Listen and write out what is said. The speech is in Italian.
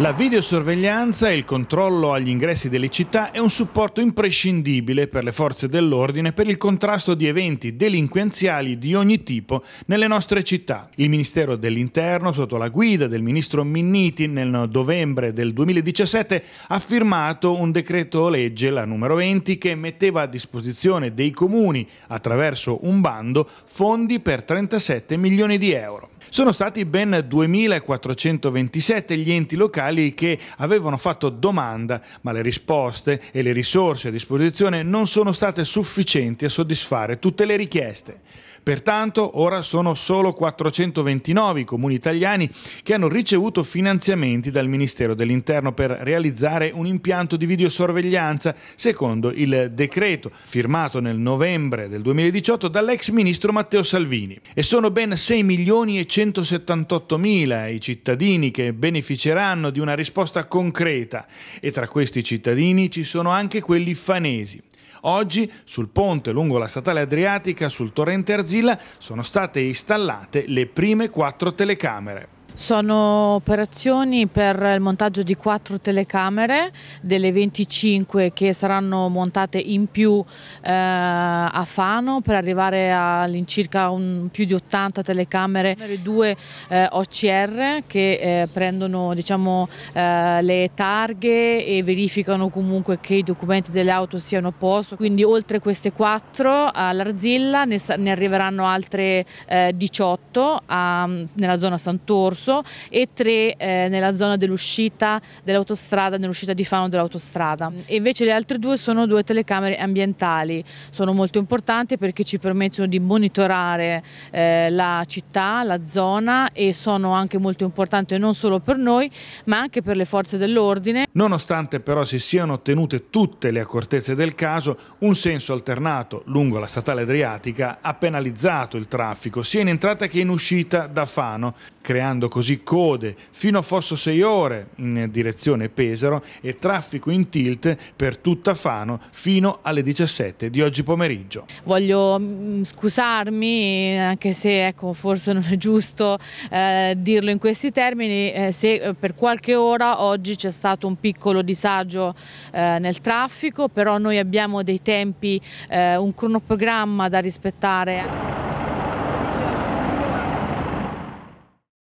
La videosorveglianza e il controllo agli ingressi delle città è un supporto imprescindibile per le forze dell'ordine per il contrasto di eventi delinquenziali di ogni tipo nelle nostre città. Il Ministero dell'Interno, sotto la guida del ministro Minniti, nel novembre del 2017 ha firmato un decreto legge, la numero 20, che metteva a disposizione dei comuni, attraverso un bando, fondi per 37 milioni di euro. Sono stati ben 2.427 gli enti locali che avevano fatto domanda, ma le risposte e le risorse a disposizione non sono state sufficienti a soddisfare tutte le richieste. Pertanto ora sono solo 429 i comuni italiani che hanno ricevuto finanziamenti dal Ministero dell'Interno per realizzare un impianto di videosorveglianza secondo il decreto firmato nel novembre del 2018 dall'ex ministro Matteo Salvini. E sono ben 6 milioni e 178 mila i cittadini che beneficeranno di una risposta concreta e tra questi cittadini ci sono anche quelli fanesi. Oggi sul ponte lungo la statale Adriatica, sul torrente Arzilla, sono state installate le prime quattro telecamere. Sono operazioni per il montaggio di quattro telecamere, delle 25 che saranno montate in più eh, a Fano per arrivare all'incirca più di 80 telecamere, due eh, OCR che eh, prendono diciamo, eh, le targhe e verificano comunque che i documenti delle auto siano a posto, quindi oltre queste quattro all'Arzilla ne, ne, arriveranno altre 18 eh, a, nella zona Sant'Orso Rosso e tre eh, nella zona dell'uscita dell'autostrada, nell'uscita di Fano dell'autostrada. invece le altre due sono due telecamere ambientali, sono molto importanti perché ci permettono di monitorare eh, la città, la zona e sono anche molto importanti non solo per noi ma anche per le forze dell'ordine. Nonostante però si siano ottenute tutte le accortezze del caso, un senso alternato lungo la statale adriatica ha penalizzato il traffico sia in entrata che in uscita da Fano, creando così code fino a Fosso 6 Ore in direzione Pesaro e traffico in tilt per tutta Fano fino alle 17 di oggi pomeriggio. Voglio mm, scusarmi, anche se ecco, forse non è giusto eh, dirlo in questi termini, eh, se eh, per qualche ora oggi c'è stato un piccolo disagio eh, nel traffico, però noi abbiamo dei tempi, eh, un cronoprogramma da rispettare.